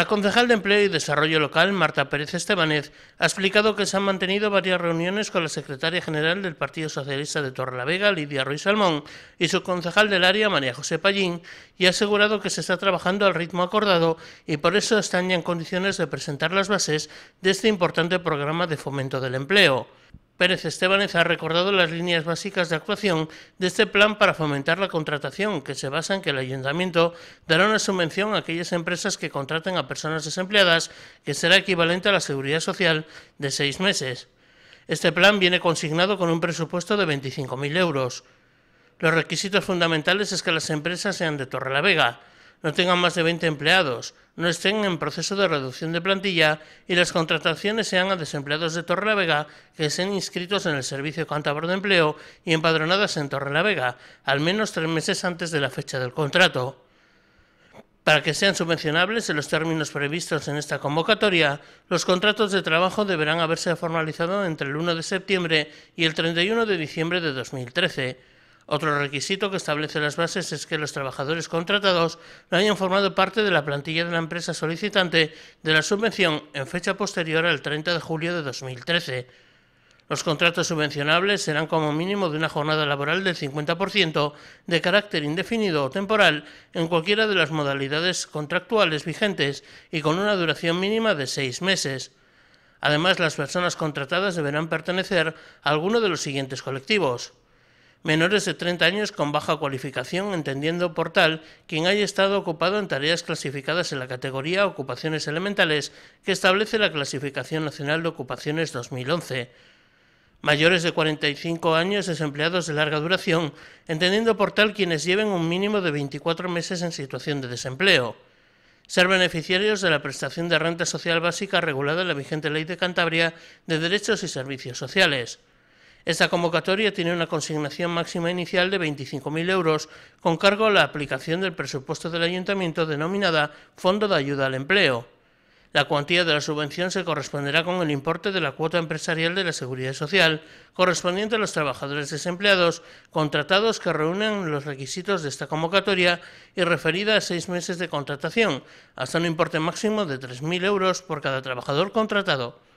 La concejal de Empleo y Desarrollo Local, Marta Pérez Estebanez, ha explicado que se han mantenido varias reuniones con la secretaria general del Partido Socialista de Torrelavega, Lidia Ruiz Salmón, y su concejal del área, María José Pallín, y ha asegurado que se está trabajando al ritmo acordado y por eso están ya en condiciones de presentar las bases de este importante programa de fomento del empleo. Pérez Estebanes ha recordado las líneas básicas de actuación de este plan para fomentar la contratación, que se basa en que el ayuntamiento dará una subvención a aquellas empresas que contraten a personas desempleadas, que será equivalente a la seguridad social de seis meses. Este plan viene consignado con un presupuesto de 25.000 euros. Los requisitos fundamentales es que las empresas sean de Torrelavega no tengan más de 20 empleados, no estén en proceso de reducción de plantilla y las contrataciones sean a desempleados de Torre Torrelavega que estén inscritos en el Servicio Cántabro de Empleo y empadronadas en Torrelavega al menos tres meses antes de la fecha del contrato. Para que sean subvencionables en los términos previstos en esta convocatoria, los contratos de trabajo deberán haberse formalizado entre el 1 de septiembre y el 31 de diciembre de 2013. Otro requisito que establece las bases es que los trabajadores contratados no hayan formado parte de la plantilla de la empresa solicitante de la subvención en fecha posterior al 30 de julio de 2013. Los contratos subvencionables serán como mínimo de una jornada laboral del 50% de carácter indefinido o temporal en cualquiera de las modalidades contractuales vigentes y con una duración mínima de seis meses. Además, las personas contratadas deberán pertenecer a alguno de los siguientes colectivos menores de 30 años con baja cualificación, entendiendo por tal quien haya estado ocupado en tareas clasificadas en la categoría ocupaciones elementales que establece la Clasificación Nacional de Ocupaciones 2011 mayores de 45 años desempleados de larga duración, entendiendo por tal quienes lleven un mínimo de 24 meses en situación de desempleo, ser beneficiarios de la prestación de renta social básica regulada en la vigente Ley de Cantabria de Derechos y Servicios Sociales, esta convocatoria tiene una consignación máxima inicial de 25.000 euros, con cargo a la aplicación del presupuesto del ayuntamiento denominada Fondo de Ayuda al Empleo. La cuantía de la subvención se corresponderá con el importe de la cuota empresarial de la seguridad social, correspondiente a los trabajadores desempleados, contratados que reúnen los requisitos de esta convocatoria y referida a seis meses de contratación, hasta un importe máximo de 3.000 euros por cada trabajador contratado.